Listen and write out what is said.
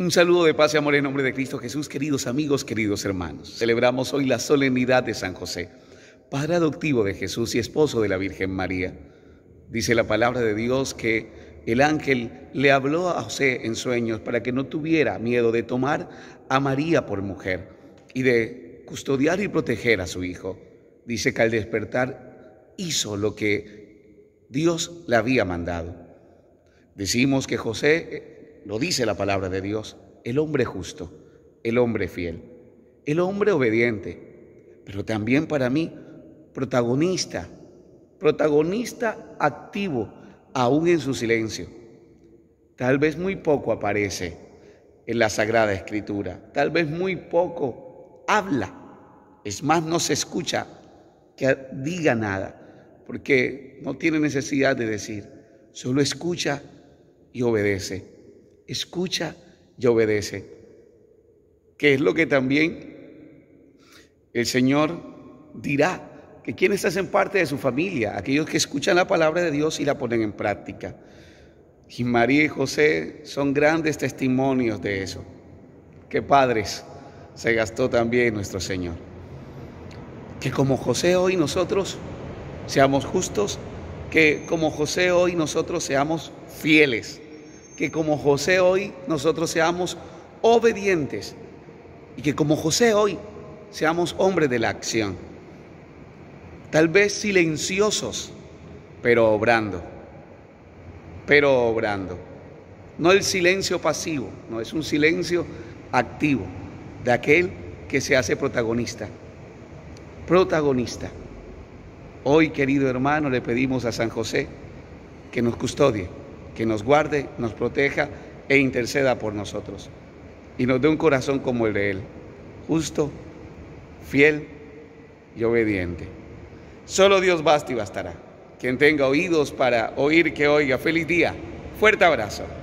Un saludo de paz y amor en nombre de Cristo Jesús, queridos amigos, queridos hermanos. Celebramos hoy la solemnidad de San José, padre adoptivo de Jesús y esposo de la Virgen María. Dice la palabra de Dios que el ángel le habló a José en sueños para que no tuviera miedo de tomar a María por mujer y de custodiar y proteger a su hijo. Dice que al despertar hizo lo que Dios le había mandado. Decimos que José lo dice la palabra de Dios, el hombre justo, el hombre fiel, el hombre obediente, pero también para mí protagonista, protagonista activo, aún en su silencio. Tal vez muy poco aparece en la Sagrada Escritura, tal vez muy poco habla, es más, no se escucha que diga nada, porque no tiene necesidad de decir, solo escucha y obedece escucha y obedece, que es lo que también el Señor dirá, que quienes hacen parte de su familia, aquellos que escuchan la palabra de Dios y la ponen en práctica. Y María y José son grandes testimonios de eso. que padres se gastó también nuestro Señor. Que como José hoy nosotros seamos justos, que como José hoy nosotros seamos fieles que como José hoy nosotros seamos obedientes y que como José hoy seamos hombres de la acción. Tal vez silenciosos, pero obrando. Pero obrando. No el silencio pasivo, no, es un silencio activo de aquel que se hace protagonista. Protagonista. Hoy, querido hermano, le pedimos a San José que nos custodie que nos guarde, nos proteja e interceda por nosotros. Y nos dé un corazón como el de Él, justo, fiel y obediente. Solo Dios basta y bastará. Quien tenga oídos para oír, que oiga. Feliz día. Fuerte abrazo.